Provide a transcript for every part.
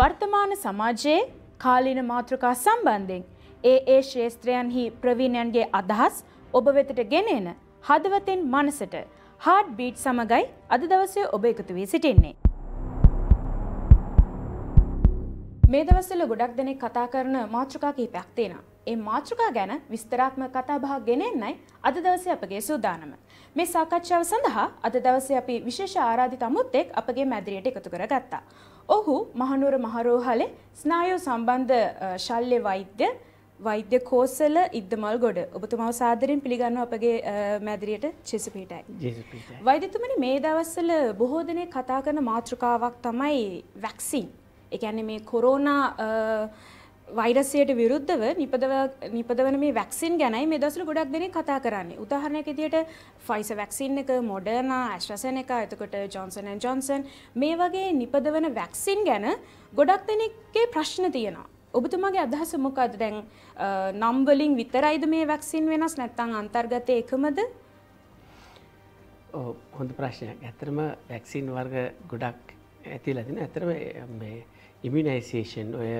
වර්තමාන සමාජයේ කාලීන මාතෘකා සම්බන්ධයෙන් ඒ ඒ ශේස්ත්‍රයන්හි ප්‍රවීණයන්ගේ අදහස් ඔබ වෙතට ගෙනෙන හදවතෙන් මනසට හාඩ් බීට් සමගයි අද දවසේ ඔබ එකතු වී සිටින්නේ. මේ දවස්වල ගොඩක් දෙනෙක් කතා කරන මාතෘකා කිහිපයක් තියෙනවා. ඒ මාතෘකා ගැන විස්තරාත්මක කතා බහ ගෙනෙන්නයි අද දවසේ අපගේ සූදානම. මේ සාකච්ඡාව සඳහා අද දවසේ අපි විශේෂ ආරාධිත අමුත්තෙක් අපගේ මැදිරියට එකතු කරගත්තා. ඔහු මහනුවර මහරෝහලේ ස්නායෝ සම්බන්ධ ශල්්‍ය වෛද්‍ය වෛද්‍ය කෝසල ඉද්දමල් ගොඩ ඔබතුමාව සාදරයෙන් පිළිගන්න අපගේ මැදිරියට චෙසුපීටයි. වෛද්‍යතුමනි මේ දවස්සල බොහෝ දෙනෙක් කතා කරන මාතෘකාවක් තමයි වැක්සින්. ඒ කියන්නේ මේ කොරෝනා වෛරසයට විරුද්ධව නිපදවන මේ වැක්සින් ගැනයි මේ දසල ගොඩක් දෙනෙ කතා කරන්නේ උදාහරණයක් විදියට ෆයිස වැක්සින් එක මොඩර්නා ඇස්ට්‍රසන එක එතකොට ජොන්සන් ජොන්සන් මේ වගේ නිපදවන වැක්සින් ගැන ගොඩක් දෙනෙක්ගේ ප්‍රශ්න තියෙනවා ඔබතුමාගේ අදහස මොකද දැන් නම්වලින් විතරයිද මේ වැක්සින් වෙනස් නැත්තං අන්තර්ගතය එකමද හොඳ ප්‍රශ්නයක් ඇතරම වැක්සින් වර්ග ගොඩක් ඇති ලදින ඇතරම ඉමිනයිසේෂන් ඔය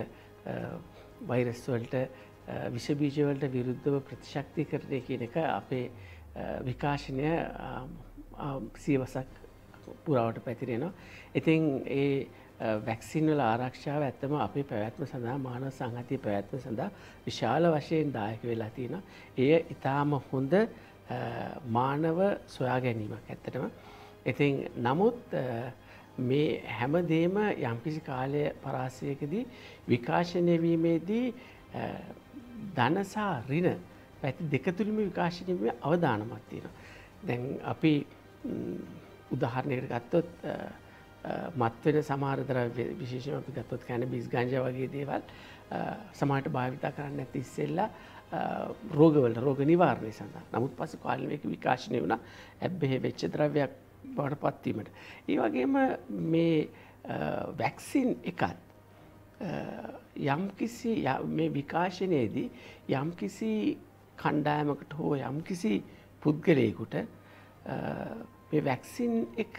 වෛරස්වලට විෂබීජවලට විරුද්ධව ප්‍රතිශක්ති කරණය කියන එක අපේ විකාශනය සියවසක් පුරාවට පැතිරෙනවා. ඉතින් ඒ වැක්සින්වල ආරක්ෂාව ඇත්තම අපේ පැවැත්ම සඳහා මානව සංහතිය පැවැත්ම සඳහා විශාල වශයෙන් දායක වෙලා තියෙන. එය ඉතාම හොඳ මානව සොයා ගැනීමක් ඇත්තටම. ඉතින් නමුත් මේ හැමදේම යම්කිසි කාලය පරාසයකදී විකාශනය වීමේදී ධනසා රින පැති දෙකතුළම විකාශනීම අවධානමත් තියෙනවා. දැන් අපි උදාහරණයට ගත්තොත් මත්වෙන සමාරදර විශේෂම අපි ගත්තොත් කැන බිස් ගංජ වගේ දේවල් සමාට භාවිතා කරන්න ඇති ඉස්සෙල්ලා රෝගවල රෝග නිවාරණය සඳහා නමුත් පස කාලනයක විකාශනය වුණ ඇබ්බෙහි වෙච්ච ද්‍රවයක් බවට පත්වීමට. ඒ වගේම මේ වැක්සින් එකත් යම්කිසි මේ විකාශනයේදී යම්කිසි කණ්ඩායමකට හෝ යම්කිසි පුද්ගලයකුට මේ වැක්සින් එක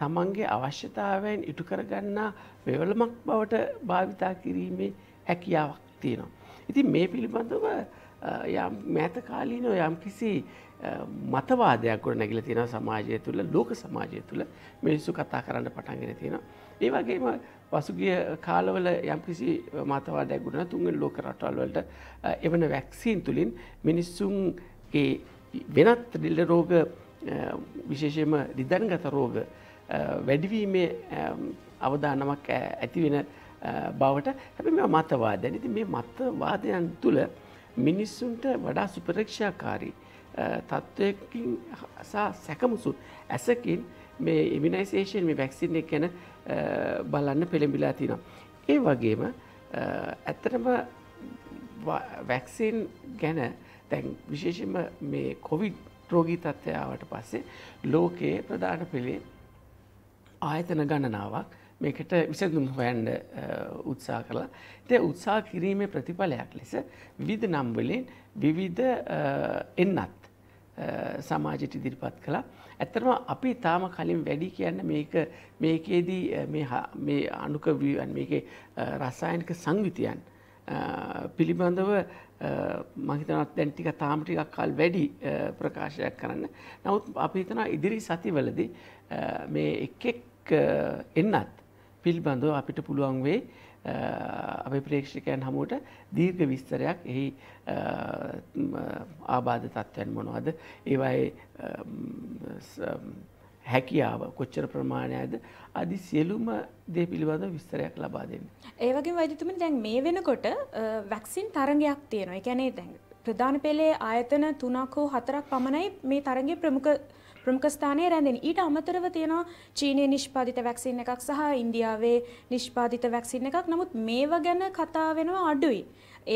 තමන්ගේ අවශ්‍යතාවයෙන් ඉටු කරගන්නා වෙවලමක් බවට භාවිතා කිරීමේ හැකියාවක් තියෙනවා. ඉතින් මේ පිළිබඳව යම් මෑතකාලීනෝ යම් කිසි මතවාදයක් ගොඩ නැගිල තියෙන සමාජය තුළ ලෝක සමාජය තුළ මිනිස්සු කතා කරන්න පටන්ගෙන තියෙනවා. ඒ වගේම පසුගිය කාලවල යම්කිසි මතවාදයක් ගුණ තුන්ෙන් ලෝක රටවල්වලට එවන වැක්සීන් තුළින් මිනිස්සුන්ගේ වෙනත් ඩිල්ල රෝග විශේෂයම රිදන්ගත රෝග වැඩිවීමේ අවධානමක් ඇතිවෙන බවට හැබ මේ මතවාදයන් ඉති මේ මතවාදයන් තුළ මිනිස්සුන්ට වඩා සුපරක්ෂාකාරී තත්ත්වයකින් සා සැකමුසු ඇසකින් මේ ඉමිනයිසේෂන් මේ වැැක්සින් එක ගැන බලන්න පෙළඹිලා තිනම්. ඒ වගේම ඇත්තටම වැැක්සින් ගැන තැන් විශේෂම මේ කොවිඩ් රෝගී තත්ත්වයාවට පස්සේ ලෝකයේ ප්‍රධාන පෙළේ ආයතන ගණනාවක් මේකට විසඳුම් හොයන්ඩ උත්සා කරලා තය උත්සා කිරීමේ ප්‍රතිඵලයක් ලෙස විධ නම්වලින් විවිධ එන්නත් සමාජයට ඉදිරිපත් කළා. ඇත්තරම අපි තාම කලින් වැඩි කියන්න මේක මේකේදී මේ අනුකවන් මේකේ රසායනික සංවිතියන් පිළිබඳව මහිතනත් දැන්ටික තාමටිකක් කල් වැඩි ප්‍රකාශයක් කරන්න. නමුත් අපි හිතන ඉදිරි සතිවලදී මේ එක් එක් එන්නත් පිල්බඳව අපිට පුළුවන් වේ අපේ ප්‍රේක්ෂකයන් හමුවට දීර්ඝ විස්තරයක් එහි ආබාධ තත්ත්වයන් මොනවද ඒවයි හැකියාව කොච්චර ප්‍රමාණයද අදි සියලුම දේ පිළිබඳ විස්තරයක් ලබා දෙන්න. ඒ වගේ වෛද්‍යතුමනි දැන් මේ වෙනකොට වැක්සින් තරගයක් තියෙනවා. ඒ කියන්නේ දැන් ප්‍රධාන පෙළේ ආයතන 3ක් හෝ 4ක් පමණයි මේ තරගයේ ප්‍රමුඛ ප්‍රමුඛ ස්ථානයේ රැඳෙන. ඊට අමතරව තියෙනවා චීනයේ නිෂ්පාදිත වැක්සින් එකක් සහ ඉන්දියාවේ නිෂ්පාදිත වැක්සින් එකක්. නමුත් මේව ගැන කතා වෙනවා අඩුයි.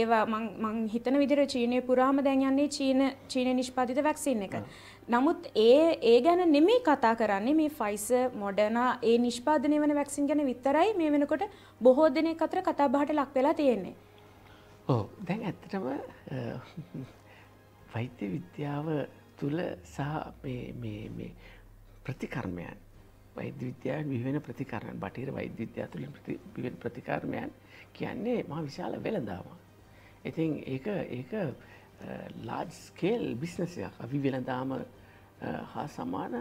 ඒවා මං හිතන විදිහට චීනයේ පුරාම දැන් යන්නේ චීන චීනයේ නිෂ්පාදිත වැක්සින් එක. නමුත් ඒ ඒ ගැන නෙමෙයි කතා කරන්නේ මේ ෆයිසර් මොඩර්නා ඒ නිෂ්පාදනය වන වැක්සින් ගැන විතරයි මේ වෙනකොට බොහෝ දෙනෙක් අතර කතා බහට ලක් වෙලා තියෙන්නේ. ඔව් දැන් ඇත්තටම වෛද්‍ය විද්‍යාව තුළ සහ ප්‍රතිකර්මයන් වෛද්‍යවිද්‍යාව විවෙන ප්‍රතිකරණ බටහිර වෛද්‍යවිද්‍යා තුළින් පිවෙන් ප්‍රතිකර්මයන් කියන්නේ මහ විශාල වෙළඳාව. ඉතින් ඒක ඒක ලාජ් ස්කේල් බිස්නසයක් අවි වෙළදාම හා සමාන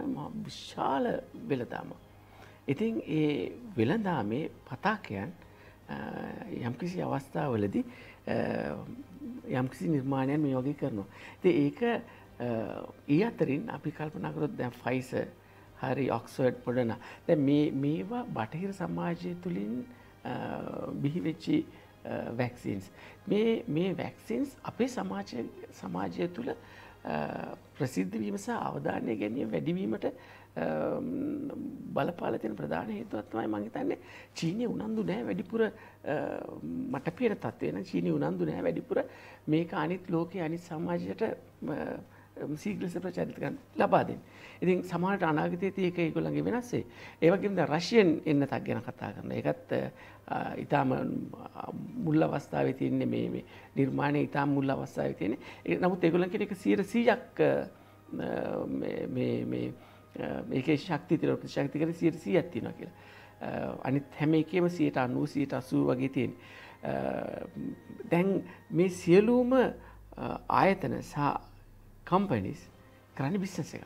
විශාල වෙළදාම. ඉතින් ඒ වෙළදාමේ පතාකයන් යම්කිසි අවස්ථාවලදී යම්කිසි නිර්මාණයන් මේ යෝගී කරනවා. ති ඒක ඒ අතරින් අපි කල්පනකරොත් දැ ෆයිස හරි ඔක්ස්වඩ් පොඩන දැ මේවා බටහිර සමාජය තුළින් බිහිවෙච්චි වැක්සින්ස් මේ වැක්සින්ස් අපේ සමාජය තුළ ප්‍රසිද්ධවීම සහ අවධානය ගැනීම වැඩිවීමට බලපාලතින ප්‍රධාන හේතුවත්මයි මංහිතන්නේ චීනය උනන්දු නෑ වැඩිපුර මට පේර තත්වයන චීනය උනන්දු නෑ වැඩිපුර මේක අනිත් ලෝකය අනිත් සමාජයට සීගලස ප්‍රචාරිතකන් ලබාදෙන්. ඉතින් සමහට අනාගතයේ ඒක ඒගොල්ලගේ වෙනස්සේ ඒවගේම රශයෙන් එන්න තක් ගැන කතා කරන එකත් ඉතාම මුල් අවස්ථාව තියන්නේ මේ නිර්මාණය ඉතා මුල් අවස්ථාව තියෙන ඒ නමුත් එගොලන් කෙනෙක සීර සීයක් ඒක ශක්තිතරට ශක්තිකර සිරසී ඇත්තින කියලා. අනිත් හැම එකේම සියට අනුව සීට අසූ වගේ තියෙන්. දැන් මේ සියලූම ආයතන සහ කම්පනිස් කරන්න බිස්සස එක.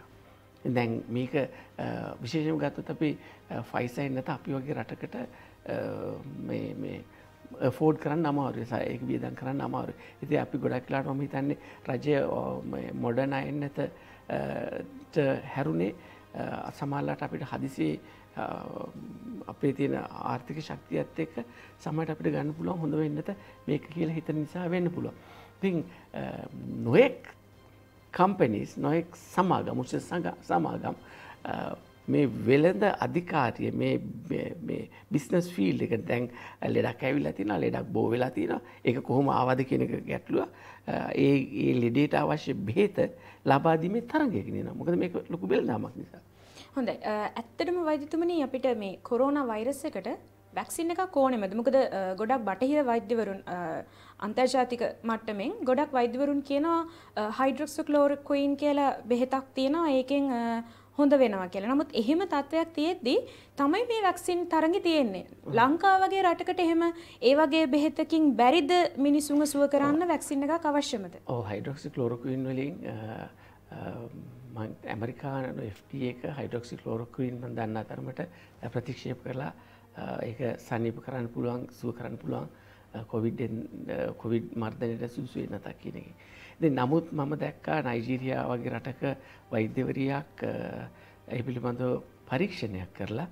දැන් මේක විශේෂම ගත්තත් අපි ෆයිසයින් නැත අපි වගේ රටකට ෆෝඩ් කරන්න අමාරුය සයක වියදන් කරන්න අමාරු ඇති අපි ගොඩක්ලාට මම හිතන්නේ රජය මොඩන අයෙන් නැත හැරුණේ සමාල්ලාට අපිට හදිසේ අපේ තියෙන ආර්ථික ශක්තියත් එක්ක සමට අපිට ගන්න පුළුව හොඳ වෙන්නත මේක කියලා හිත නිසා වෙන්න පුළුව. තින් නොයෙක් කම්පනිස් නොයෙක් සමාගම් මුෂ්‍ය සමාගම් මේ වෙළඳ අධිකාරිය බිස්නස් ෆිල් එක දැන් ලෙඩක් ඇවිල්ලා තින ලෙඩක් බෝ වෙලා තින එක කොහොම ආවද කෙනක ගැටලුව ඒ ඒ ලෙඩේට අවශ්‍ය බෙහෙත ලබාදීමේ තරගයගෙන නම් මොකද මේ ලොකු බෙල් දාමක් නිසා හොඳයි ඇත්තටම වෛද්‍යතුමන අපිට මේ කොරෝනා වෛරස් එකට වැක්සින් එක ඕනෙමද මොකද ගොඩක් බටහිර වෛද්‍යවරුන් අන්තර්ජාතික මට්ටමෙන් ගොඩක් වෛද්‍යවරුන් කියනවා හයිඩ්‍රොක්සොක්ලෝරොක්වින් කියලා බෙහෙතක් තියෙනවා ඒකෙන් හොඳ වෙනවා කියලා. නමුත් එහෙම තත්ත්වයක් තියෙද්දී තමයි මේ වැක්සින් තරඟේ තියෙන්නේ. ලංකාව වගේ රටකට එහෙම ඒ වගේ බෙහෙතකින් බැරිද මිනිසුන්ව සුව කරන්න වැක්සින් එකක් අවශ්‍යමද? ඔව් හයිඩ්‍රොක්සික්ලෝරොක්වින් වලින් මම ඇමරිකානු FDA එක හයිඩ්‍රොක්සික්ලෝරොක්වින් මම දන්නා තරමට ප්‍රතික්ෂේප කරලා ඒක සනීප කරන්න පුළුවන් සුව කරන්න පුළුවන් කොවිඩ්ෙන් කොවිඩ් මර්ධනයට සුසුවේ නතක් කියන එක. දෙ නමුත් මම දැක්කා නයිජීරයා වගේ රටක වෛද්‍යවරයක් ඇ පිළිබඳ පරීක්ෂණයක් කරලා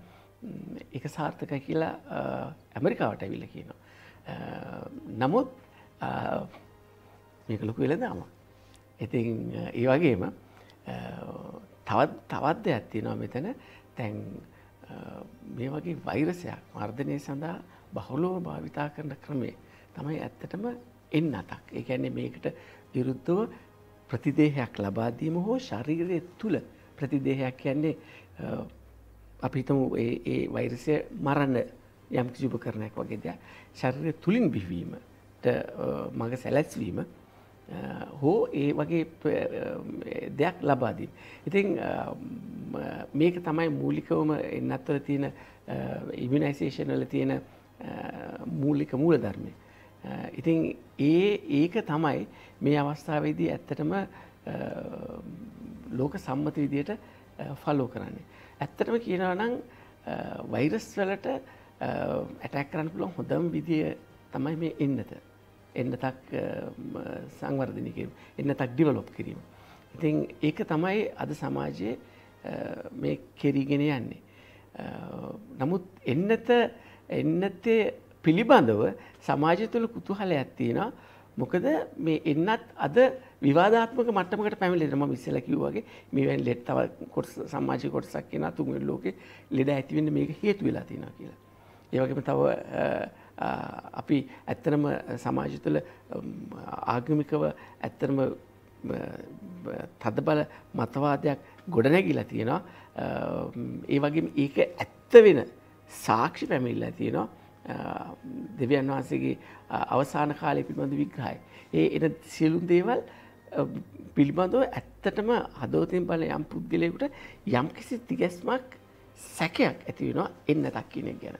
එක සාර්ථක කියලා ඇමරිකාවට ඇවිල්ල කියනවා. නමුත් මේක ලොකු වෙලදාම. ඉතින් ඒ වගේම තවත් තවත්ද ඇත්තිනවා මෙතන තැන් මේ වගේ වෛරසයක් මර්ධනය සඳහා බහුලෝ භාවිතා කරන ක්‍රමේ තමයි ඇත්තටම එන්න අතක් ඒකැන්නේ මේකට විරුද්ධව ප්‍රතිදේහයක් ලබාදීම හෝ ශරීරය තුළ ප්‍රතිදේහයක් කියන්නේ අපිතම ඒ වෛරසය මරණ යම් කිසිුප කරනයක් වගේ දෙයක් ශරීරය තුළින් බිවීමට මඟ සැලැස්වීම හෝ ඒ වගේ දෙයක් ලබාදී. ඉතින් මේක තමයි මූලිකවම එන්නත්වල තියෙන ඉමිනයිසේෂනල තියෙන මූලික මූල ධර්මය. ඉතින් ඒ ඒක තමයි මේ අවස්ථාවේදී ඇත්තටම ලෝක සම්මත විදියට ෆල්ලෝ කරන්නේ. ඇත්තටම කියනවා නම් වෛරස් වලට ඇටැක් කරන්න පුළුවන් හොඳම විදිය තමයි මේ එන්නත. එන්නතක් සංවර්ධනය කිරීම, එන්නතක් ඩිවලොප් කිරීම. ඉතින් ඒක තමයි අද සමාජයේ මේ කෙරීගෙන යන්නේ. නමුත් එන්නත එන්නත්තේ පිළිබඳව සමාජය තුළ කුතුහලයක් තියෙනවා. මොකද මේ එන්නත් අද විවාධාත්මක මටමකට පැමිලෙන ම ඉස්සල කිව්වගේ මේවැන් ලෙට් තව කොට සමාජය කොටසක් කියෙන තුන්ෙන් ලෝකෙ ලෙඩ ඇතිවෙන්න මේක හේතු වෙලා තියෙන කියලා. ඒවගේම තව අපි ඇත්තනම සමාජ තුළ ආගමිකව ඇත්තරම තදබල මතවාදයක් ගොඩනැගිලා තියෙනවා ඒ වගේ ඒක ඇත්ත වෙන සාක්ෂි පැමිල්ල තියෙනවා දෙවියන් වහන්සේගේ අවසාන කාලය පිළිබඳ විග්‍රහයි. ඒ එන සියලුම් දේවල් පිළිබඳව ඇත්තටම හදෝතයෙන් බල යම් පුද්ගලයකුට යම් කිසි තිගැස්මක් සැකයක් ඇතිවෙනවා එන්න දක්කිනෙක් ගැන.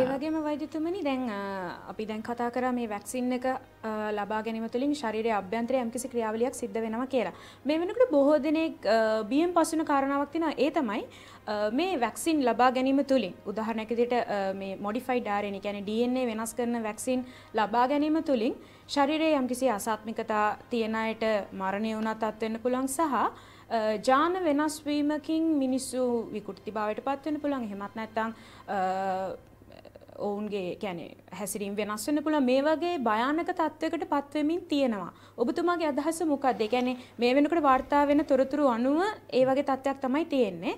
ඒවගේම වෛදතුමනි දැන් අපි දැන් කතා කර මේ වැක්සින් එක ලබා ගැනීම තුළින් ශරීරය අභ්‍යන්තර යම්කිසි ක්‍රියාවලියක් සිද්ධ වෙනවා කියලා. මේ වෙනකට බොහෝ දෙනෙක් බියම් පසුන කාරණාවක් තියෙනවා ඒ තමයි මේ වැක්සින් ලබා ගැනීම තුළින් උදාහරණයක් විදිහට මේ මොඩිෆයිඩ් RNA කියන්නේ DNA වෙනස් කරන වැක්සින් ලබා ගැනීම තුළින් ශරීරයේ යම්කිසි අසාත්මිකතා තියෙන අයට මරණය වුණත් අත් වෙන්න පුළුවන් සහ ජාන වෙනස්වීමකින් මිනිස්සු විකෘති භාවයට පත්වෙන පුළුවන් එහෙමත් නැත්නම් ඔවුන්ගේ කැනෙ හැසිරීම් වෙනස් වන්න පුළ මේ වගේ භයානක තත්ත්වකට පත්වමින් තියෙනවා. ඔබතුමාගේ අදහස මොකක්ද ගැනෙ මේ වෙනකට වාර්තා වෙන තොරතුරු අනුව ඒ වගේ තත්ත්වයක් තමයි තියෙන්නේ.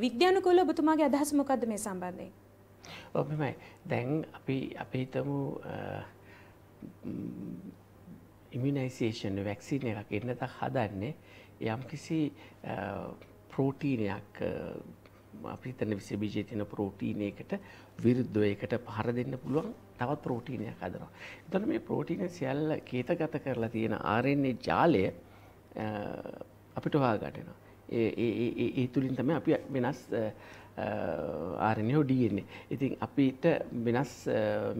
විද්‍යානුකොල ඔබතුමාගේ අදහස මොකක්ද මේ සම්බන්ධය. ඔබමයි දැන් අපි අපිහිතමු ඉමිනයිසේෂන් වැක්සින එකක් එන්න තක් හදන්නේ යම් කිසි ප්‍රෝටීනයක් අපි හිතන විස බීජයේ තියෙන ප්‍රෝටීන් එකට විරුද්ධව ඒකට පහර දෙන්න පුළුවන් තවත් ප්‍රෝටීනයක් හදනවා. එතකොට මේ ප්‍රෝටීන සියල්ල කේතගත කරලා තියෙන RNA ජාලය අපිට හොයාගන්න වෙනවා. ඒ ඒ ඒ තුලින් තමයි අපි වෙනස් ආරණයෝ ඩන්නේ ඉතින් අපිට වෙනස්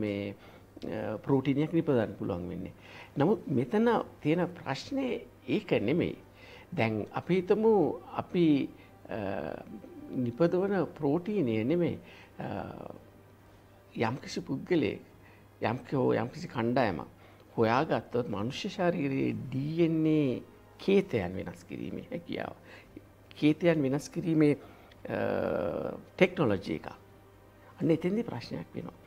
මේ පෝටිනයක් නිපදන්න පුළුවන් වෙන්නේ. නමුත් මෙතන තියෙන ප්‍රශ්නය ඒක නෙමෙයි. දැන් අපිතමු අපි නිපදවන ප්‍රෝටීනය නෙමේ යම්කිසි පුද්ගලයෙක් යම්ක හෝ යම්කිසි කණ්ඩායම හොයා ගත්තොත් මනුෂ්‍ය ශරීරයේ DNA කේතයන් වෙනස් කිරීමේ හැකියාව. කේතයන් වෙනස් කිරීමේ ටෙක්නොලොජි එක. අන්න එතෙන්දි ප්‍රශ්නයක් වෙනවා.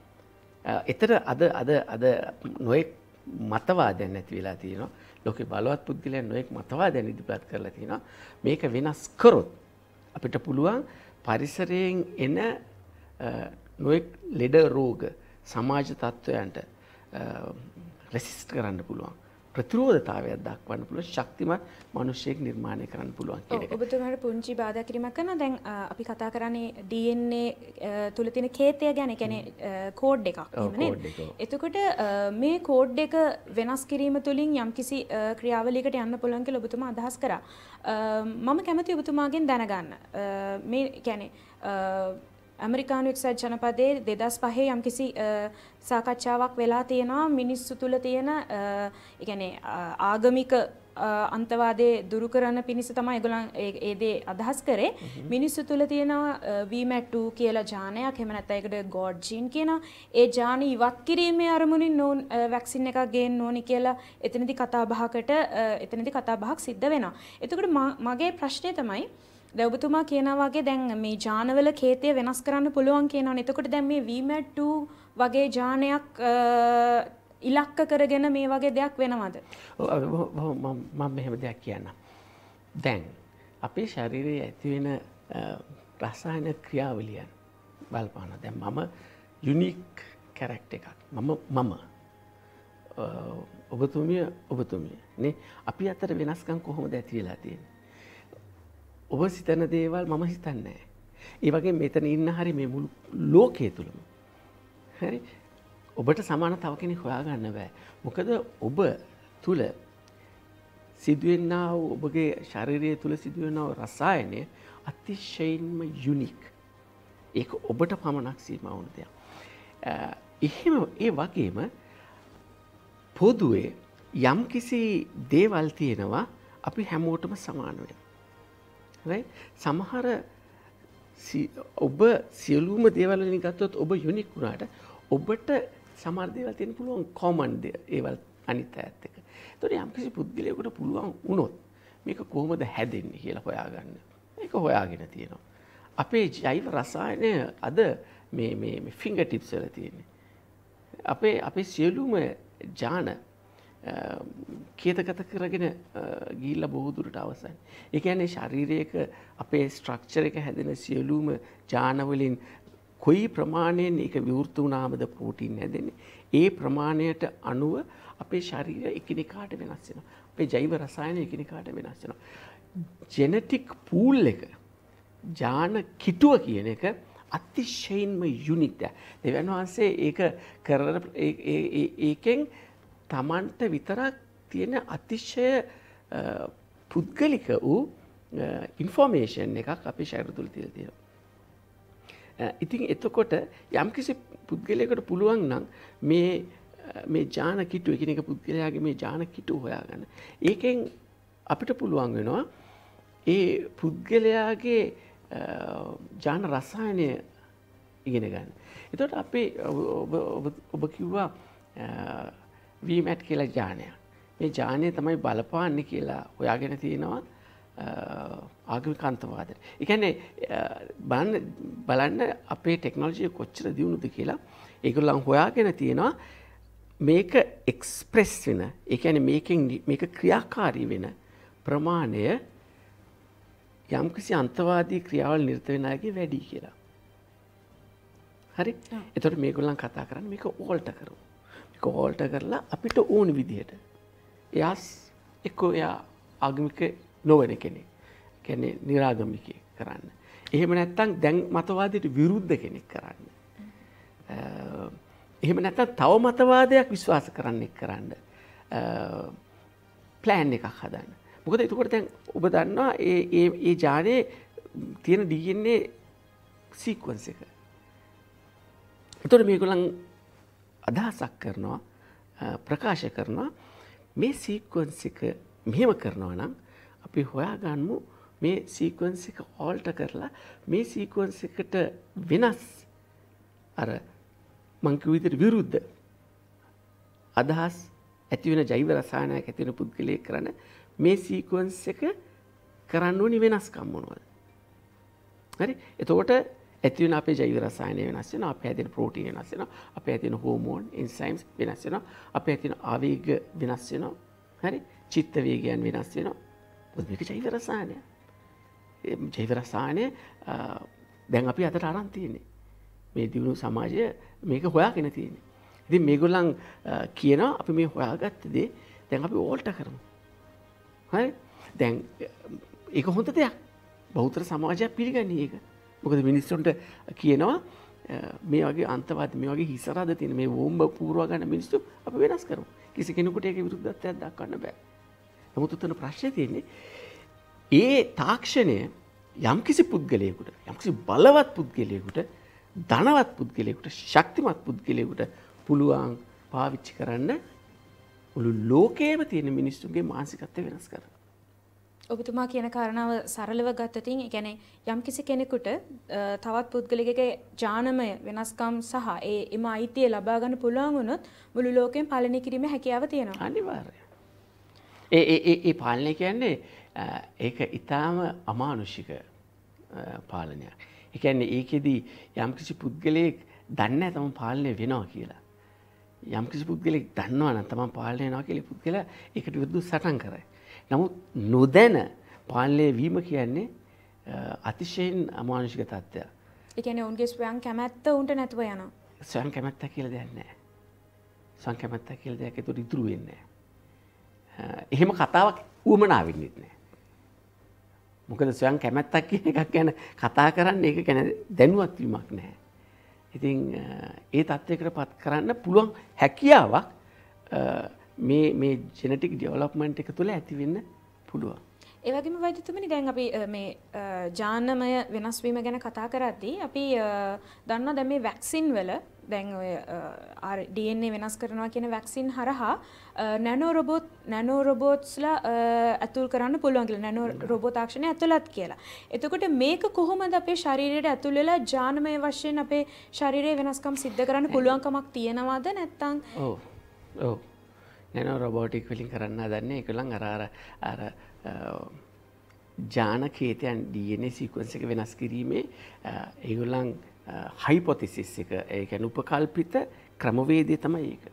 එතර අද අද අද නොයෙක් මතවාදයන් ඇති වෙලා තියෙනවා. ලෝකේ බලවත් පුද්ගලයන් නොයෙක් මතවාදයන් ඉදිරිපත් කරලා තියෙනවා. මේක වෙනස් කරොත් අපිට පුළුවන් පරිසරයෙන් එන නොෙක් ලෙඩ රෝග සමාජ තත්ත්වයන්ට රෙසිස්ට කරන්න පුළුවන්. ප්‍රතිරෝධතාවයක් දක්වන්න පුළුවන් ශක්තිමත් මිනිසෙක් නිර්මාණය කරන්න පුළුවන් කියන එක. ඔබතුමාට පුංචි බාධා කිරීමක් කරනවා. දැන් අපි කතා කරන්නේ DNA තුල තියෙන කේතය ගැන, කියන්නේ කෝඩ් එකක් නේද? එතකොට මේ කෝඩ් එක වෙනස් කිරීම තුලින් යම්කිසි ක්‍රියාවලියකට යන්න පුළුවන් කියලා ඔබතුමා අදහස් කරා. මම කැමති ඔබතුමාගෙන් දැනගන්න. මේ කියන්නේ ඇමරිකානු එක්සත් ජනපදයේ දෙදස් පහේ යම්කිසි සාකච්ඡාවක් වෙලා තියෙනවා මිනිස්සු තුළ තියෙන ඉගැනේ ආගමික අන්තවාදේ දුරු කරන්න පිණිස තමයි ඒගොල්ලන් ඒ දේ අදහස් කරේ මිනිස්සු තුළ තියෙනවා වීමැට්ටු කියලා ජානයක් එහෙම නැත්නම් ඒකට ගෝඩ් ජීන් කියන ඒ ජාන ඉවත් කිරීමේ අරමුණින් නෝන් වැක්සින් එකක් ගේන්න ඕනි කියලා එතනදී කතා බහකට එතනදී කතා බහක් සිද්ධ වෙනවා. එතකොට මගේ ප්‍රශ්නේ තමයි දැන් ඔබතුමා කියනා වගේ දැන් මේ ජානවල කේතය වෙනස් කරන්න පුළුවන් කියනවනේ. එතකොට දැන් මේ VMAT2 වගේ ජානයක් ඉලක්ක කරගෙන මේ වගේ දෙයක් වෙනවද? මම මෙහෙම දෙයක් කියන්නම්. දැන් අපේ ශරීරයේ ඇතිවෙන රසායන ක්‍රියාවලියන් බලපාන දැන් මම යුනික් කැරක්ට එකක් මම මම ඔබතුමිය ඔබතුමිය නේ අපි අතර වෙනස්කම් කොහොමද ඇති වෙලා තියෙන්නේ ඔබ සිතන දේවල් මම හිතන්නේ. ඒ වගේ මෙතන ඉන්න හරි මේ මුළු ලෝකයේ තුලම. හරි ඔබට සමාන තව කෙනෙක් හොයාගන්න බෑ. මොකද ඔබ තුල සිදුවෙන්නා වූ ඔබගේ ශරීරය තුල සිදුවෙනා වූ රසායනය අතිශයින්ම යුනික්. ඒක ඔබට පමණක් සීමා වුණ දෙයක්. එහෙම ඒ වගේම පොදුවේ යම් කිසි දේවල් තියෙනවා අපි හැමෝටම සමානවෙන. සමහර ඔබ සියලූම දේවල්ලින් ගත්තොත් ඔබ යුනික් වුණාට ඔබට සමර්දේවල් තියෙන පුළුවන් කොමන්්ඩ ඒවල් අනිත ඇත් එක තොර යම්කිසි පුද්ගලයකුට පුළුවන් වුණොත් මේක කොහොමද හැදෙන්නේ කියලා හොයාගන්න එක හොයාගෙන තියෙනවා. අපේ ජෛව රසායනය අද ෆිංග ටිප්සල තියෙන්නේ. අපේ අපේ සියලුම ජාන කේතගත කරගෙන ගිල්ල බෝදුරට අවසන්. එකන්නේ ශරීරයක අපේ ස්ට්‍රක්චර එක හැදෙන සියලූම ජානවලින් කොයි ප්‍රමාණයෙන් එක විවෘත වනාමද පෝටීන් හැදෙන. ඒ ප්‍රමාණයට අනුව අපේ ශරීර එකනිකාට වෙනස්සෙන. අපේ ජෛව රසායන එකනිකාට වෙනස්සෙන. ජෙනටික් පූල් එක ජාන කිටුව කියන එක අතිශයින්ම යුනිත්ය. දෙවන් වහන්සේ ඒ කරන ඒකෙන් තමන්ට විතරක් තියෙන අතිශ්‍යය පුද්ගලික වූ ඉන්ෆෝර්මේෂන් එකක් අපි ශෛර තුළ තිල් තියෙන. ඉතින් එතකොට යම්කිසි පුද්ගලයකට පුළුවන් නම් මේ මේ ජාන කිටු එකන එක පුද්ගලයාගේ මේ ජාන කිටු හොයා ගන්න. ඒකෙන් අපිට පුළුවන් වෙනවා ඒ පුද්ගලයාගේ ජාන රසායනය ඉගෙන ගන්න. එතට අපේ ඔබ කිව්වා වීමැට් කියලා ජානයක්. මේ ජානය තමයි බලපාන්න කියලා ඔයාගෙන තියෙනවා ආගමිකන්තවාද. එකන්නේ බන්න බලන්න අපේ ටෙක්නෝජය කොච්චර දියුණුද කියලා ඒකුල්ලං හොයාගෙන තියෙනවා මේක එක්ස්ප්‍රෙස් වෙන එකන මේක ක්‍රියාකාරී වෙන ප්‍රමාණය යම්කිසි අන්තවාදී ක්‍රියාවල් නිර්ත වෙනගේ වැඩී කියලා. හරි එතොට මේගොල්ලන් කතා කරන්න මේක ඕල්ට කරු. කෝල්ට කරලා අපිට ඕන විදිහට එයාස් එක්කෝ එයා ආගමික නොවන කෙනෙ කැනෙ නිරාගමිකය කරන්න. එහෙම නැත්තං දැන් මතවාදයට විරුද්ධ කෙනෙක් කරන්න. එහෙම නැත තව මතවාදයක් විශ්වාස කරන්නෙක් කරන්න. ප්ලෑන් එකක් හදන්න. මොකද එතුකොට තැන් ඔබ දන්නවා ඒ ජානය තියෙන දීගෙන්නේ සීක්වන්ස එක. එතුොට මේකුලන් අදහසක් කරනවා ප්‍රකාශ කරනවා මේ සීක්වන්ස් එක මෙහෙම කරනවා නම් අපි හොයාගන්නමු මේ සීක්වන්ස් එක ඕල්ට කරලා මේ සීක්වන්ස් එකට වෙනස් අර මංකිව විදිහට විරුද්ධ අදහස් ඇති වෙන ජෛව රසායනයක් ඇති වෙන පුද්ගලයෙක් කරන මේ සීක්වන්ස් එක කරන්න ඕනි වෙනස්කම් මොනවද හරි එතකොට ඇති වෙන අපේ ජෛව රසායනය වෙනස් වෙනවා, අපේ ඇතින ප්‍රෝටීන් වෙනස් වෙනවා, අපේ ඇතින හෝමෝන්, එන්සයිම්ස් වෙනස් වෙනවා, අපේ ඇතින ආවේග වෙනස් වෙනවා. හරි? චිත්ත වේගයන් වෙනස් වෙනවා. මොකද මේක ජෛව රසායනය. ජෛව රසායනය දැන් අපි අතට අරන් තියෙන්නේ. මේ දියුණු සමාජය මේක හොයාගෙන තියෙන්නේ. ඉතින් මේගොල්ලන් කියනවා අපි මේ හොයාගත්ත දේ දැන් අපි ඕල්ට කරමු. හරි? දැන් ඒක හොඳ දෙයක්. බෞද්ධ සමාජයක් පිළිගන්නේ ඒක. මොකද මිනිස්සුන්ට කියනවා මේ වගේ අන්තවාද මේ වගේ හිසරාද තියෙන මේ ෝම්බ පූරුවගන්න මිනිස්සු අප වෙනස් කරු කිසි කෙනෙකුට ඒක විරුද්ධත්වයක් දක්වන්න බෑ නමුතුත්තන ප්‍රශ්ය තියෙන්නේ ඒ තාක්ෂණය යම්කිසි පුද්ගලයකුට යම්කිසි බලවත් පුද්ගලයකුට ධනවත් පුද්ගලයකුට ශක්තිමත් පුද්ගලයකුට පුළුවන් පාවිච්චි කරන්න උළු ලෝකේම තියෙන මිනිස්සුන්ගේ මාසිකත්වය වෙනස් කරන ඔබතුමා කියන කාරණාව සරලව ගත්තතින් ඒ යම්කිසි කෙනෙකුට තවත් පුද්ගලිකගේ ජානමය වෙනස්කම් සහ ඒ එම අයිතිය ලබා ගන්න පුළුවන් වුණොත් මුළු ලෝකෙම පාලනය කිරීම හැකියාව තියෙනවා. අනිවාර්යයෙන්. ඒ ඒ ඒ පාලනය කියන්නේ ඒක ඊටාම අමානුෂික පාලනයක්. ඒ කියන්නේ ඒකෙදී යම්කිසි පුද්ගලයෙක් දන්නේ නැහැ තමන් පාලනය වෙනවා කියලා. යම්කිසි පුද්ගලෙක් දන්නවා නම් තමන් පාලනය වෙනවා කියලා පුද්ගලයා ඒකට විරුද්ධව සටන් කරයි. නමුත් නොදැන පාලනය වීම කියන්නේ අතිශයෙන් අමානුෂික තත්ත්වය. එකන උන්ගේ ස්වයන් කැමැත්ත උන්ට නැතුව යන ස්වයන් කැමැත්ත කියල දෙයන්නෑ. සං කැමැත්ත කියල දෙයක් ඇතු ඉතුරු වෙන්නේ. එහෙම කතාවක් වුවමනාවෙන්නෙත් නෑ. මොකද ස්වයන් කැමැත්තක් කියන එකක් ගැන කතා කරන්න ඒක ගැන දැනුවත්වීමක් නැහැ. ඉතින් ඒ තත්ත්වයකට පත් කරන්න පුළුවන් හැකියාවක් මේ මේ ජෙනටික් ඩියවලොප්මන්ට් එක තුළ ඇතිවෙන්න පුළුවන්. ඒවගේම වෛදතුමනි දැන් අපි මේ ජානමය වෙනස්වීම ගැන කතා කරද්දී අපි දන්නවා දැන් මේ වැක්සින් වල දැන් ඔය DNA වෙනස් කරනවා කියන වැක්සින් හරහා නැනෝ රොබෝට් නැනෝ රොබෝට්ස්ලා ඇතුල් කරන්න පුළුවන් කියලා නැනෝ රොබෝ තාක්ෂණය ඇතුළත් කියලා. එතකොට මේක කොහොමද අපේ ශරීරයට ඇතුල් වෙලා ජානමය වශයෙන් අපේ ශරීරයේ වෙනස්කම් සිද්ධ කරන්න පුළුවන්කමක් තියනවාද නැත්නම්? ඔව්. ඔව්. යන රොබෝටික් වලින් කරන්න දන්න එකළන් අරාර අර ජානකේතයන් ඩන සීකවන්ස එක වෙනස් කිරීමේ ඒගොල්ලන් හයිපොතිසිස් එක ඒකැන උපකල්පිත ක්‍රමවේදය තමයි ඒක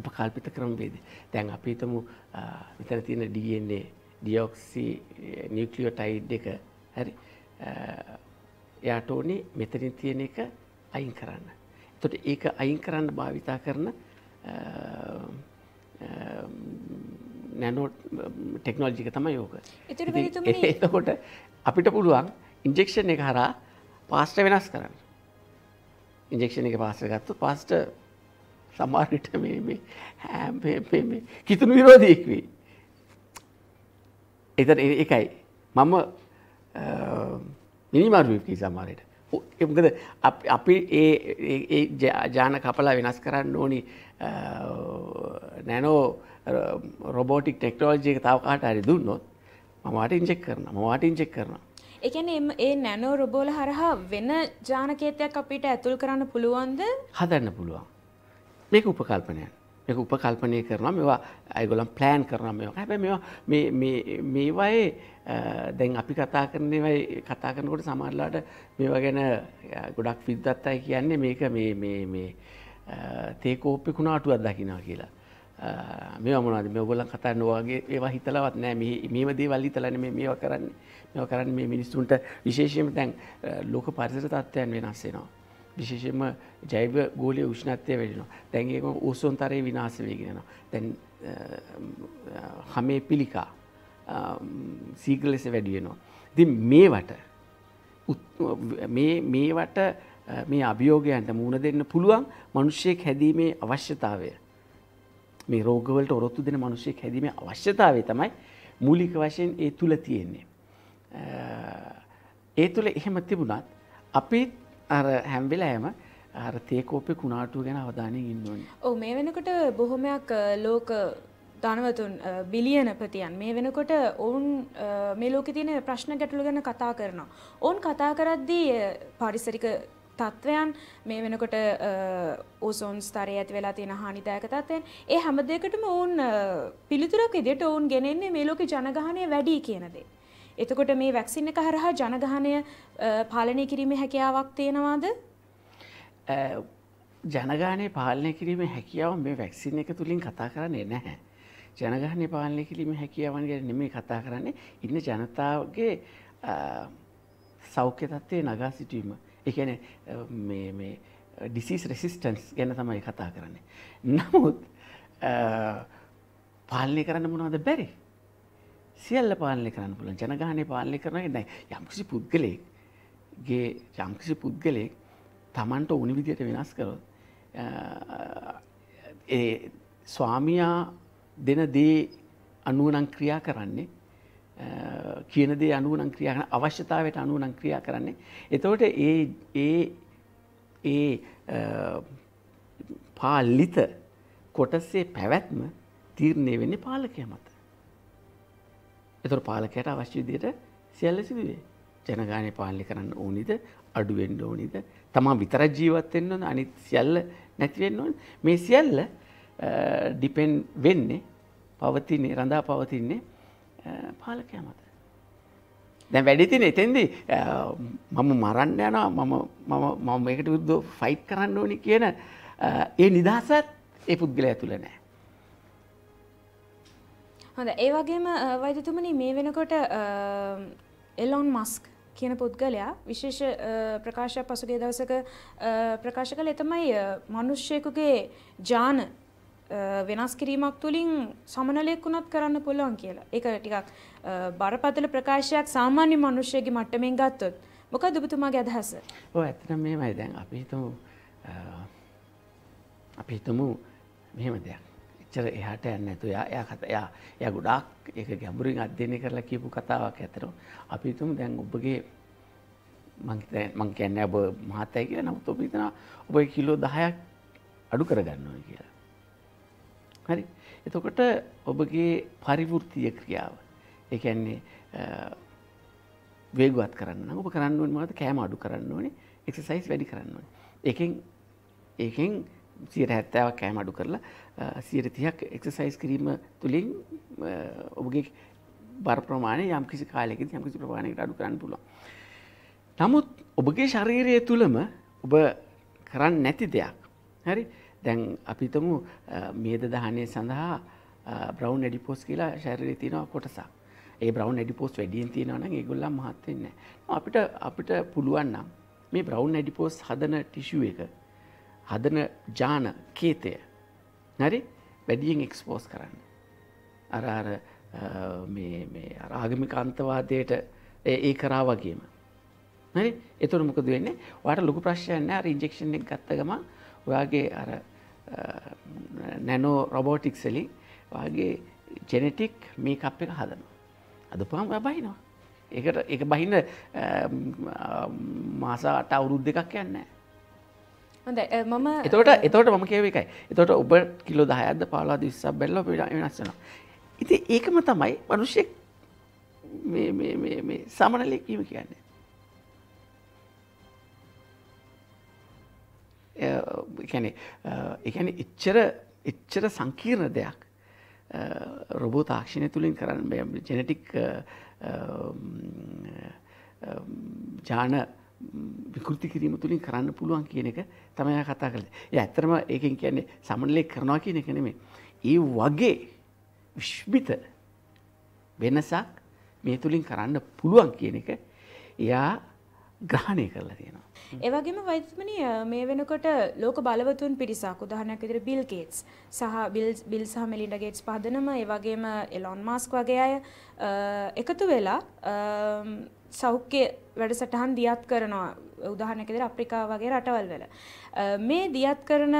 උපකල්පිත ක්‍රමවේද දැන් අපිතමු විතර තියෙන ඩන්නේ ඩියෝක්සි නිියක්ලියෝටයිඩ් එක හැරි එයාට ඕනේ මෙතනින් තියෙන එක අයින් කරන්න. එතොට ඒක අයින් කරන්න භාවිතා කරන නැනෝ ටෙක්නෝජික තමයි යෝක එතකොට අපිට පුළුවන් ඉන්ජෙක්ෂන් එක හරා පාස්ට වෙනස් කරන්න ඉන්ජෙක්ෂණ එක පාස්ට ගත්තු පාස්ට සමාර්ට මේ හැම් කිතුුණු විරෝධයෙක්වී එතන එකයි මම මිනිමරුවකි සමාරයට එමකද අපි ඒ ජාන කපලා වෙනස් කරන්න ඕනි නැනෝ රොබෝටික් ටෙක්නෝජයක තාවකාට හරි දුන්නොත් මමට ඉංචෙක් කරන මවාට ඉංචෙක් කරන එකන ඒ නැනෝ රොබෝල හරහා වෙන ජානකේතයක් අපිට ඇතුල් කරන්න පුළුවන්ද හදන්න පුළුවන් මේක උපකල්පනයන් මේක උපකල්පනය කරනවා මෙවා ඇගොලම් ප්ලෑන් කරන මෙ හැබැ මේවායේ දැන් අපි කතා කරනවයි කතා කරනකොට සමරලාට මේවා ගැන ගොඩක් විද්දත් අයි කියන්නේ මේක මේ තේකෝප්පි කුණාටුවත් දකිනා කියලා. මේ මොනද මේ ගොලන් කතා නොවාගේ ඒවා හිතලවත් නෑ මේම දේවල්ලි තලන මේවා කරන්න මෙ කරන්න මේ මිනිස්සුන්ට විශේෂයෙන් තැන් ලෝක පරිසර තත්ත්වයන් වෙනස්සේෙනවා. විශේෂෙන්ම ජෛව ගෝලය උෂ්ණත්වය වැඩෙනවා තැන්ඒක ඕසොන්තරය විනාස වේගෙනවා තැන් හමේ පිළිකා සීග ලෙස වැඩියෙනවා. ති මේවට මේවට මේ අභියෝගයන්ට මුණ දෙන්න පුළුවන් මනුෂ්‍යයෙක් හැදීමේ අවශ්‍යතාවය මේ රෝගවලට ඔරොත්තු දෙන මනුෂ්‍යයෙක් හැදීමේ අවශ්‍යතාවය තමයි මූලික වශයෙන් ඒ තුළ තියෙන්නේ. ඒ තුළ එහෙම තිබුණත් අපිත් අර හැම්බිලෑම අර තේකෝපය කුණාටුව ගැන අවධානය ඉන්නවනි. ඔව මේ වෙනකොට බොහොමයක් ලෝක ධනවතුන් බිලියනපතියන් මේ වෙනකොට ඔවුන් මේ ලෝක තියෙන ප්‍රශ්න ගැටලු ගැන කතා කරනවා. ඔවුන් කතා කරද්දී පරිසරික තත්ත්වයන් මේ වෙනකොට ඕසෝන් ස්තරය ඇති වෙලා තියෙන හානිදායක තත්ත්වයන් ඒ හැම දෙයකටම ඔවුන් පිළිතුරක් විදිහට ඔවුන් ගෙනෙන්නේ මේ ලෝකේ ජනගහනය වැඩි කියන දේ. එතකොට මේ වැක්සින් එක හරහා ජනගහනය පාලනය කිරීමේ හැකියාවක් තියෙනවාද? ජනගහනය පාලනය කිරීමේ හැකියාව මේ වැක්සින් එක තුලින් කතා කරන්නේ නැහැ. ජනගහනය පාලනය කිරීමේ හැකියාවන් ගැන නෙමෙයි කතා කරන්නේ ඉන්න ජනතාවගේ සෞඛ්‍ය තත්ත්වයේ නගා සිටීම. ඒ කියන්නේ මේ මේ ඩිසීස් රෙසිස්ටන්ස් ගැන තමයි කතා කරන්නේ. නමුත් පාලනය කරන්න මොනවද බැරි? සියල්ල පාලනය කරන්න පුළුවන් ජනගහනය පාලනය කරන නෑ යම්කිසි පුද්ගලයෙක්ගේ යම්කිසි පුද්ගලයෙක් තමන්ට ඕනි විදියට වෙනස් කරොත් ඒ ස්වාමියා දෙන දේ අනුවනං ක්‍රියා කරන්නේ කියන දේ අනුවනං ක්‍රියාන අවශ්‍යතාවට අනුවනං ක්‍රියා කරන්නේ එතවට ඒ ඒ ඒ පාලිත කොටස්සේ පැවැත්ම තීරණය වෙන්නේ පාලකය මත එතුර පාලකයට අවශ්‍ය විදියට සියල්ල සිදුවේ. ජනගානය පාලි කරන්න ඕනිද අඩුවෙන්ඩ ඕනිද තමා විතර ජීවත්වෙන්න ඕන අනිත් සියල්ල නැතිවෙන්න ඕන මේ සියල්ල ඩිපෙන් වෙන්නේ පවතින්නේ රඳා පවතින්නේ පාලකය මත. දැ වැඩිතින එතෙන්දි මම මරන්න යනවා මම එකට විරුද්ධ ෆයිට් කරන්න ඕනි කියන ඒ නිදහසත් ඒ පුද්ගලය ඇතුළ නෑ. හොඳ ඒ වගේම වෛදතුමනි මේ වෙනකොට එලොන් මස්ක් කියන පුද්ගලයා විශේෂ ප්‍රකාශයක් පසුගේ දවසක ප්‍රකාශ කළ එතමයි මනුෂ්‍යයකුගේ ජාන වෙනස් කිරීමක් තුළින් සමනලයක් වුණත් කරන්න පුළුවන් කියලා. ඒක ටිකක් බරපතල ප්‍රකාශයක් සාමාන්‍ය මනුෂ්‍යයගේ මට්ටමෙන් ගත්තොත්. මොකද ඔබතුමාගේ අදහස? ඔව් ඇත්තටම මේමයි දැන් අපි හිතමු අපි හිතමු මෙහෙම දෙයක්. එච්චර එහාට යන්න ඇතු යා කතයා ය ගොඩක් ඒක ගැඹුරින් අධ්‍යනය කරලා කියපු කතාවක් ඇතරු අපිතුම දැන් ඔබගේ මං කියන්න ඔබ මහතයි කියලා නමුත් ඔබ හිතන ඔබ කිලෝ දහයක් අඩු කරගන්න ඕන කියලා. හරි එතකොට ඔබගේ පරිවෘතිය ක්‍රියාව එකන්නේ වේගුවත් කරන්න ඔබ කරන්න ඕන මත කෑම අඩු කරන්න ඕනේ එක්සයිස් වැඩි කරන්න ඕනේ එකෙන් ඒකෙන් සියට හැත්තාවක් කෑම අඩු කරලා සියට තියක් එක්සසයිස් කිරීම තුළින් ඔබගේ බර ප්‍රමාණය යම් කිසි කාලෙක යම් කිසි ප්‍රමාණයට අඩු කරන්න පුළුවන්. නමුත් ඔබගේ ශරීරය තුළම ඔබ කරන්න නැති දෙයක්. හරි දැන් අපිතමු මේද දහනය සඳහා බ්‍රව් ඩිපෝස් කියලා ශරීරය තියෙනවා කොටසක් ඒ බ්‍රව් ඩිපෝස් වැඩියෙන් තියෙනවන ඒගොල්ලම් මහත්තෙන්න අපිට අපිට පුළුවන්නම් මේ බ්‍රව් ඩිපෝස් හදන ටිෂුව එක හදන ජාන කේතය හරි වැඩියෙන් එක්ස්පෝස් කරන්න. අරර රාගමි කන්තවාදයට ඒ කරා වගේම. හරි එතුර මොකද වෙන්නේ වාට ලොකු ප්‍රශ්යන්න රිජෙක්ෂණ එක ගත්ත ගම ඔයාගේ අර නැනෝ රොබෝටික් සෙලි වගේ ජෙනෙටික් මේ කප් එක හදනවා. අද පාම් බහිනවා. ඒකට එක බහින්න මාසා අට අවුරුද් දෙකක් යන්නේ. මම එතට එතවට මම කියව එකයි එතොට ඔබ කිලෝ දහයද පාලා දිස්සා බැල්ල පිට වෙනස්සන ඉති ඒකම තමයි මනුෂ්‍යෙක් සමනලයකීම කියන්නේ එකැන එකැන ඉච්චර එච්චර සංකීර්ණ දෙයක් රොබෝ තාක්ෂණය තුළින් කරන්න ජෙනටික් ජාන විකෘති කිරීම තුළින් කරන්න පුළුවන් කියන එක තමයි කතා කරද. ය ඇතරම ඒකෙන් කියන්නේ සමනලය කරනවා කියන එක නෙමේ. ඒ වගේ විශ්භිත වෙනසක් මේ තුළින් කරන්න පුළුවන් කියන එක එයා ග්‍රහණය කරලා තියෙනවා. ඒවගේම වෛත්මන මේ වෙනකොට ලෝක බලවතුන් පිරිසක් උදාහනයක් විදිර බිල්ගේට්ස් සහ බිල් සහ මෙලිඩගේට්ස් පදනම ඒවගේම එලොන් මාස්ක් වගේ අය එකතු වෙලා සෞඛ්‍ය වැඩසටහන් දියත් කරනවා උදාහරණයක් විදිහට අප්‍රිකා වගේ රටවල් වල මේ දියත් කරන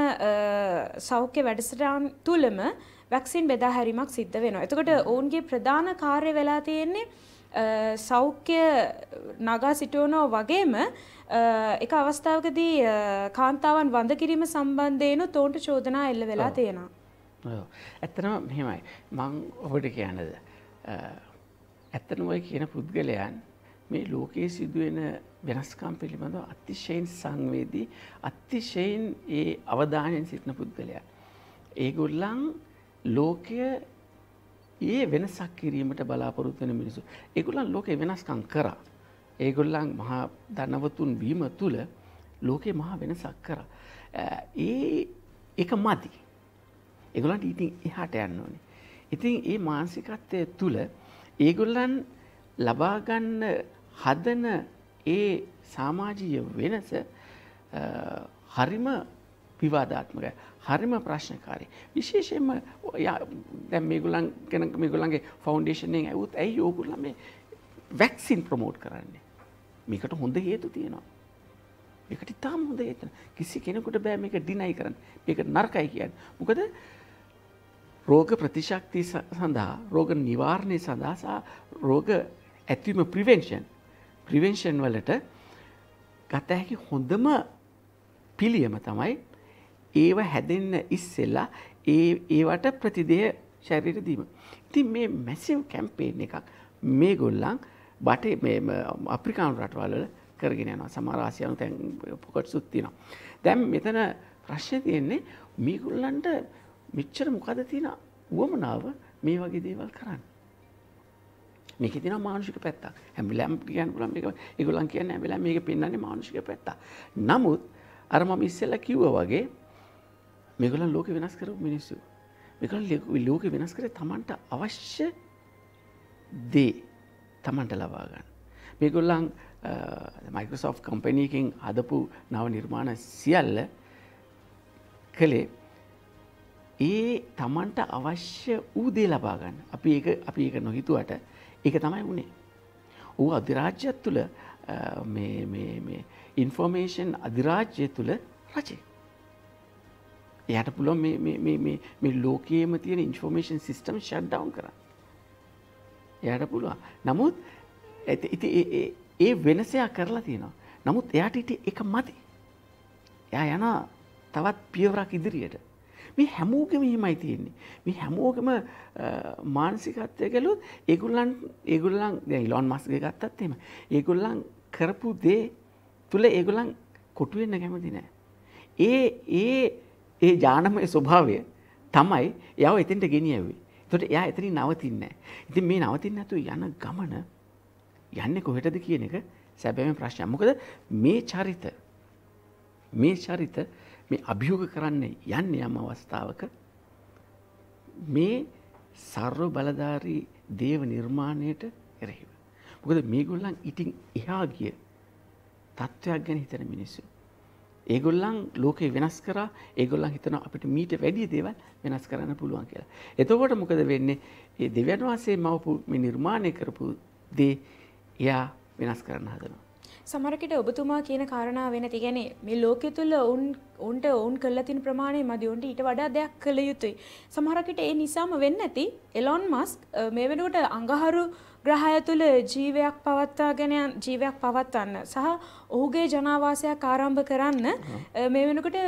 සෞඛ්‍ය වැඩසටහන් තුලම වැක්සින් බෙදා හැරීමක් සිද්ධ වෙනවා. එතකොට ඔවුන්ගේ ප්‍රධාන කාර්ය වෙලා තියෙන්නේ සෞඛ්‍ය නගා සිටුවනෝ වගේම එක අවස්ථාවකදී කාන්තාවන් වඳ කිරීම සම්බන්ධයන තෝන්ට චෝදනා එල්ල වෙලා තියෙනවා. ඇත්තනම මෙහෙමයි මං ඔබට කියන්නද. ඇත්තන ඔය කියන පුද්ගලයන් මේ ලෝකයේ සිදුවෙන වෙනස්කම් පිළිබඳව අතිශයින් සංවේදී අතිශයින් ඒ අවධානයෙන් සිටින පුද්ගලයා. ඒගොල්ලන් ලෝකය ඒ වෙනසක් කිරීමට බලාපොරොත්තු වෙන මිනිසු. ඒගොල්ලන් ලෝකේ වෙනස්කම් කරා. ඒගොල්ලන් මහා ධනවතුන් වීම තුල ලෝකේ මහා වෙනසක් කරා. ඒ එක මදි. ඒගොල්ලන්ට ඉතින් එහාට යන්න ඕනේ. ඉතින් ඒ මානසිකත්වය තුල ඒගොල්ලන් ලබා ගන්න හදන ඒ සාමාජීය වෙනස හරිම විවාධාත්මක හරිම ප්‍රශ්නකාරී විශේෂයෙන්ම දැ මේගුලන් කෙන මේගුලන්ගේ ෆෞන්ඩේෂනෙන් ඇවුත් ඇයි යෝගුල්ල මේ වැක්සින් ප්‍රමෝට් කරන්නේ මේකට හොඳ හේතු තියෙනවා එකට ඉතාම හොඳ ඒතන කිසි කෙනෙකුට බෑ මේක ඩිනයි කරන්න මේක නර්කයි කියන්න මොකද රෝග ප්‍රතිශක්ති සඳහා රෝග නිවාරණය සඳහාසා රෝග ඇත්වීම ප්‍රිවෙන්ෂන් ප්‍රිවෙන්ෂන් වලට ගත හැකි හොඳම පිළියම තමයි ඒව හැදෙන්න ඉස්සෙල්ලා ඒ ඒවට ප්‍රතිදේය ශරීර දීම. ඉතින් මේ මැසිව් කැම්පේන් එකක් මේගොල්ලන් බටේ මේ අප්‍රිකානු රටවල් වල කරගෙන යනවා. සමහර ආසියානු තැන් පොකට්සුත් තියෙනවා. දැන් මෙතන ප්‍රශ්නේ තියෙන්නේ මේගොල්ලන්ට මෙච්චර මොකද තියෙන උවමනාව මේ වගේ දේවල් කරන්නේ? මේක තින මානුෂික පැත්තක් හැමිලම් කියන්න පුලන් ඉගුලන් කියන්න ඇමිලා මේක පෙන්න්නේ මානුෂික පැත්තා. නමුත් අර මම ඉස්සෙල්ල කිව්ව වගේ මෙගලන් ලෝක වෙනස් කර මිනිස්සු. මෙකල ලෝක වෙනස් කර තමන්ට අවශ්‍ය දේ තමන්ට ලබාගන්න. මේගොල්ලන් මයිකෝසෝ් කම්පනයකින් හදපු නව නිර්මාණ සියල්ල කළේ ඒ තමන්ට අවශ්‍ය ඌදේ ලබාගන්න අපි ඒ අපි ඒක නොහිතුවට ඒක තමයි වුණේ. ඌ අධිරාජ්‍යත් තුළ ඉන්ෆෝර්මේෂන් අධිරාජ්‍යය තුළ රචේ. එයට පුළොන් මේ ලෝකයේම තියෙන ඉන්ෆෝර්මේෂන් සිිස්ටම් ශඩ්ඩවන් කර. එයට පුළුවන් නමුත් ඇති ඒ වෙනසයා කරලා තියෙනවා. නමුත් එයාට ඉට එක මති. එයා යන තවත් පියවරක් ඉදිරියට මේ හැමෝගෙම හිමයි තියෙන්නේ. මේ හැමෝගම මානසිකත්වය කලොත් ඒගුල්ලන් ඒගුල්ලන් ලොන් මස්ගේ ගත්තත් එම ඒගුල්ලන් කරපු දේ තුළ ඒගුලන් කොටුවෙන්න කැමති නෑ. ඒ ඒ ඒ ජානමය ස්වභාවය තමයි යව එතෙන්ට ගෙනියවේ. තොට එයා එතරින් නවතින්න. ඉතින් මේ නවතින්න ඇතු යන ගමන යන්න කොහෙටද කියන එක සැබෑම ප්‍රශ්නයක්. මොකද මේ චරිත මේ චරිත මේ අභියෝග කරන්න යන්න යම් අවස්ථාවක මේ සර්ව බලධාරී දේව නිර්මාණයට එරෙහිව. මොකද මේගොල්ලන් ඉතින් එහා ගිය තත්ත්වයක් ගැන හිතන මිනිස්සු. ඒගොල්ලන් ලෝකේ වෙනස් කරා ඒගොල්ලන් හිතන අපිට මීට වැඩිය දේවල් වෙනස් කරන්න පුළුවන් කියලා. එතකොට මොකද වෙන්නේ? ඒ දෙවියන් වහන්සේ මවපු මේ නිර්මාණය කරපු දේ එයා වෙනස් කරන්න හදනවා. සමරකට ඔබතුමා කියන කාරණාව වෙන තිගැන මේ ලෝකෙ තුල්ල ඔවුන් ඔන්ට ඔවුන් කල්ලතින් ප්‍රමාණය මදි ඔන්ට ඊට වඩා දෙයක් කළ යුතුයි. සමහරකට ඒ නිසාම වෙන්න ඇති එලොන් මස්ක් මේ වෙනුවට අඟහරු ග්‍රහය තුළ ජීවයක් පවත්වාගෙන ජීවයක් පවත්වන්න සහ ඔහුගේ ජනවාසයක් ආරම්භ කරන්න මේ වෙනකොට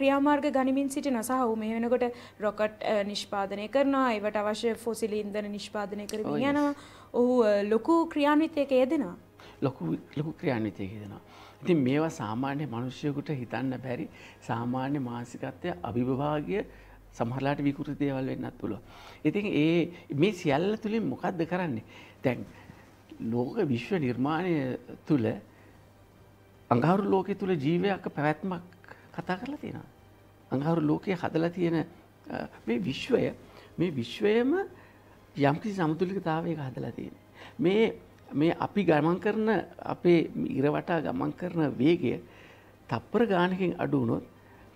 ක්‍රියාමාර්ග ගනිමින් සිටින සහ ඔහු මේ වෙනකොට රොකට් නිෂ්පාදනය කරනවා ඒවට අවශ්‍ය ෆොසිලි ඉන්ධන නිෂ්පාදනය කරමින් oh, යනවා ඔහු ලොකු ක්‍රියාන්විතයක යෙදෙනවා ලොකු ලොකු ක්‍රියාන්විතය හිදෙනවා. ඉතින් මේවා සාමාන්‍ය මනුෂ්‍යයකුට හිතන්න බැරි සාමාන්‍ය මානසිකත්වය අභිභාගය සමහරලාට විකෘති දේවල් වෙන්නත් පුළුවන්. ඉතින් ඒ මේ සියල්ල තුලින් මොකද්ද කරන්නේ? දැන් ලෝක විශ්ව නිර්මාණය තුල අඟහරු ලෝකයේ තුල ජීවයක පැවැත්මක් කතා කරලා තියෙනවා. අඟහරු ලෝකයේ හදලා තියෙන මේ විශ්වය මේ විශ්වයම යම්කිසි සමතුලිතතාවයක හදලා තියෙනවා. මේ මේ අපි ගමන් කරන අපේ ඉරවටා ගමන් කරන වේගය තප්පර ගානකින් අඩුවනොත්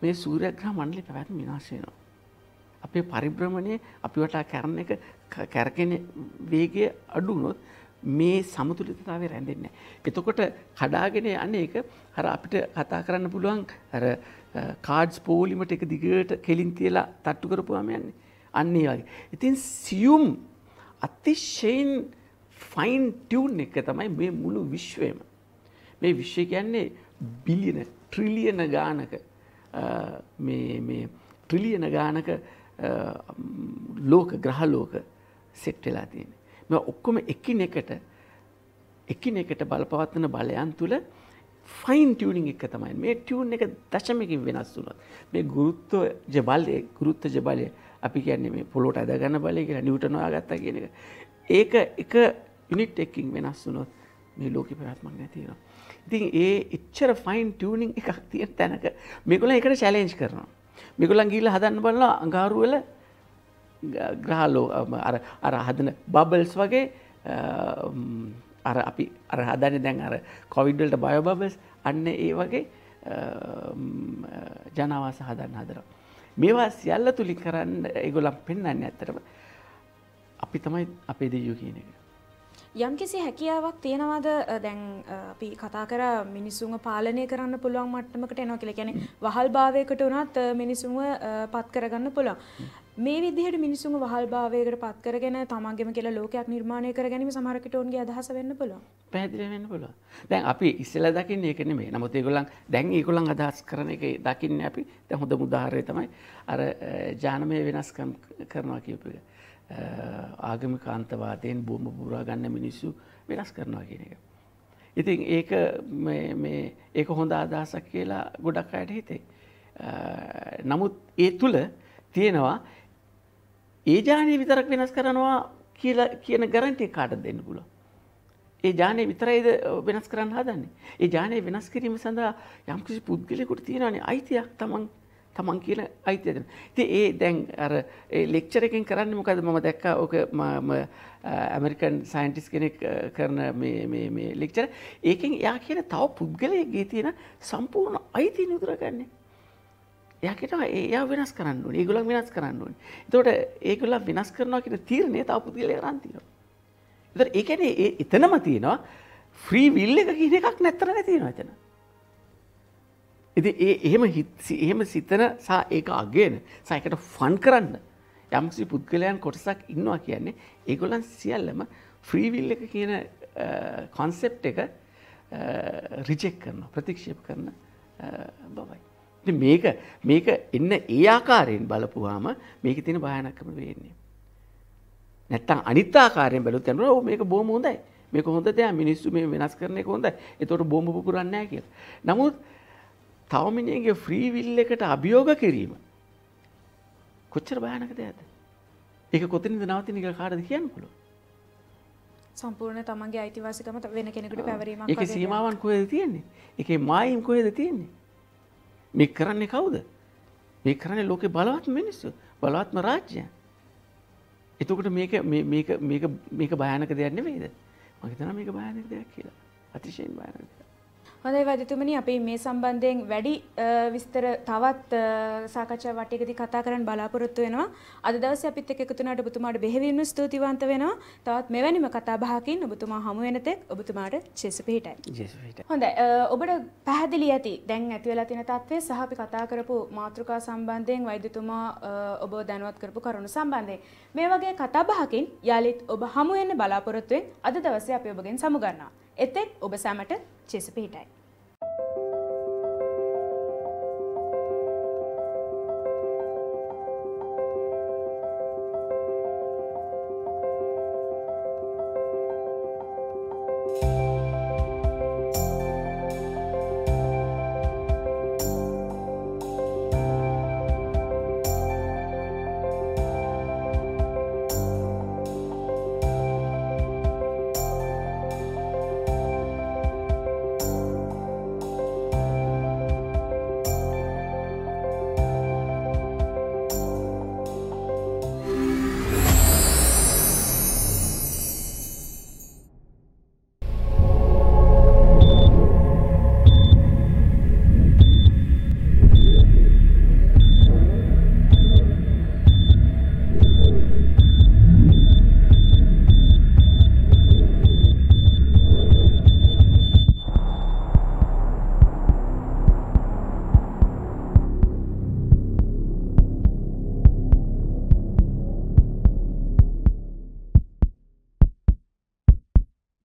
මේ සූරයග්‍රහ මණ්ඩලි පැවැත්ම විනාශයනවා. අපේ පරිබ්‍රමණය අපි වටා කරන එක කැරකෙන වේගය අඩුවනොත් මේ සමතුලිතතාවේ රැඳෙන්නේ. එතකොට කඩාගෙන යන්නේ එක හර අපිට කතා කරන්න පුළුවන් අර කාඩ්ස් පෝලිමට එක දිගට කෙලින් තියලා තට්ටු කරපුවාම යන්නේ. අන්න ඒ වගේ. ඉතින් සියුම් අතිශයින් ෆයින් ටියවුන් එක තමයි මේ මුළු විශ්වයම. මේ විශ්වය කියන්නේ බිලියන ට්‍රිලියන ගානක ට්‍රිලියන ගානක ලෝක ග්‍රහලෝක සෙට් වෙලා තියෙන. මෙ ඔක්කොම එකින් එකට එකින් එකට බලපවත්වන බලයන් තුළ ෆයින් ටියවනිින් එක තමයි මේ ටියවන් එක දශමකින් වෙනස් වුනත් මේ ගුරුත්ව ජබලය ගුරුත්ත ජබලය අපි කියන්නේ මේ පොලොට අදගන්න බලය කියලා නිියුටනවා ගත්තා කියන එක ඒක එක යුනිට් එකින් වෙනස් වුනොත් මේ ලෝක පැවැත්මක් නැතිව. ඉතින් ඒ එච්චර ෆයින් ටියනිින් එකක් තියෙන් තැනක මෙකුල එකට චැලෙන්ජ් කරනවා. මිකුලන් ගීල හදන්න බලලා අඟාරුවල ග්‍රහලෝ අර හදන බබල්ස් වගේ අර අපි අර හදන දැන් අර කොවිඩ්ඩල්ට බයබබස් අන්න ඒ වගේ ජනවාස හදන්න හදර. මේවා සියල්ල තුළි කරන්න ඒගොලම් පෙන්න්න ඇත්තරම අපි තමයි අපේ දෙයියෝ කියන එක. යම් කිසි හැකියාවක් තියෙනවද දැන් අපි කතා කර මිනිසුන්ව පාලනය කරන්න පුළුවන් මට්ටමකට එනවා කියලා. කියන්නේ වහල්භාවයකට උනත් මිනිසුන්ව පත් කරගන්න පුළුවන්. මේ විදිහට මිනිසුන්ව වහල්භාවයකට පත් කරගෙන තමන්ගේම කියලා ලෝකයක් නිර්මාණය කර ගැනීම සමහර කට උන්ගේ අදහස වෙන්න පුළුවන්. පැහැදිලි වෙන්න පුළුවන්. දැන් අපි ඉස්සෙල්ලා දකින්නේ ඒක නෙමෙයි. නමුත් ඒගොල්ලන් දැන් ඒගොල්ලන් අදහස් කරන එක දකින්නේ අපි. දැන් හොඳම උදාහරණය තමයි අර ජානමය වෙනස්කම් කරනවා කියපු එක. ආගම කාන්තවාතයෙන් බෝම පුරාගන්න මිනිස්සු වෙනස් කරනවා කියන එක. ඉතින් ඒක ඒක හොඳ අදහසක් කියලා ගොඩක් අයට හිතේ. නමුත් ඒ තුළ තියෙනවා ඒ ජානය විතරක් වෙනස් කරනවා කියලා කියන ගරන්ටය කාට දෙන්න පුල. ඒ ජානය විතරයිද වෙනස් කරන්න හදන්නේ. ඒ ජානය වෙනස් කිරීම සඳහා යම්කිසි පුද්ගලෙකුට තියෙනනේ අයිතියක් තමන් තමන් කියල අයිතියදන. ති ඒ දැන් අර ලෙක්චරකින් කරන්න මොකද මම දැක්ක ඕක ඇමරිකන් සයින්ටිස් කෙනෙක් කරන ලෙක්චර ඒකෙන් යා කියන තව පුද්ගලයගේ තියෙන සම්පූර්ණ අයිති නිදුරගන්නේ. යකට ඒයා වෙනස් කරන්න ඒගුලන් වෙනස් කරන්නුන්. තොට ඒගුලන් වෙනස් කරනවා කියෙන තීරණය තාව පුද්ගල රන්තින. එතර ඒකැන එතනම තියෙනවා ෆ්‍රී විල්ල එක කියන එකක් නැත්තර නැතිෙන වචන. ඉති ඒ එහෙම එහෙම සිතන සා ඒක අගේන සයකට ෆන් කරන්න යම්සි පුද්ගලයන් කොටසක් ඉන්නවා කියන්නේ ඒගොලන් සියල්ලම ෆ්‍රීවිල් එක කියන කොන්සෙප් එක රිජෙක් කරන ප්‍රතික්ෂේප කරන බවයි. මේක මේක එන්න ඒ ආකාරයෙන් බලපුවාම මේක තියෙන භයනක්කම වෙන්නේ. නැත්තම් අනිත්තාකාරයෙන් බැලුත් යනවා මේක බොහොම හොඳයි. මේක හොඳ දෙයක් මිනිස්සු මේ වෙනස් කරන එක හොඳයි. ඒතකොට බොම්බ පුපුරන්නේ නැහැ කියලා. නමුත් තවමිනියගේ ෆ්‍රීවිල් එකට අභියෝග කිරීම. කොච්චර භයනකද ඇද. ඒක කොතනිද නවතින එක කාරද කියන්න පුළුව. සම්පූර්ණ තමන්ගේ අයිතිවාසිකම වෙන කෙනෙකුට පැවරීම එක සීමාවන් කොයද තියෙන්නේ එක මයිම් කොයද තියෙන්නේ මේ කරන්නේ කවුද මේ කරන්නේ ලෝකෙ බලවත්ම මිනිස්සු බලවත්ම රාජ්‍ය එතකොට මේක භයනක දෙයක් නෙවෙයිද මගේතන මේක භයනක දෙයක් කියලා අතිශයෙන් භයනක හොඳයි වෛද්‍යතුමනි අපි මේ සම්බන්ධයෙන් වැඩි විස්තර තවත් සාකච්ඡා වටයකදී කතා කරන්න බලාපොරොත්තු වෙනවා. අද දවසේ අපිත් එක්ක එකතු වුණාට ඔබතුමාට බෙහෙවින්ම ස්තුතිවන්ත වෙනවා. තවත් මෙවැනිම කතා බහකින් ඔබතුමා හමු වෙන තෙක් ඔබතුමාට ජෙසු පිහිටයි. ජෙසු පිහිටයි. හොඳයි. ඔබට පැහැදිලි ඇති දැන් ඇති වෙලා තියෙන තත්ත්වය සහ අපි කතා කරපු මාතෘකා සම්බන්ධයෙන් වෛද්‍යතුමා ඔබ දැනුවත් කරපු කරුණු සම්බන්ධයෙන් මේ වගේ කතා බහකින් යාලිත් ඔබ හමු වෙන්න බලාපොරොත්තුෙන් අද දවසේ අපි ඔබගෙන් සමු ගන්නවා. එතෙක් ඔබ සැමට ජෙසු පිහිටයි.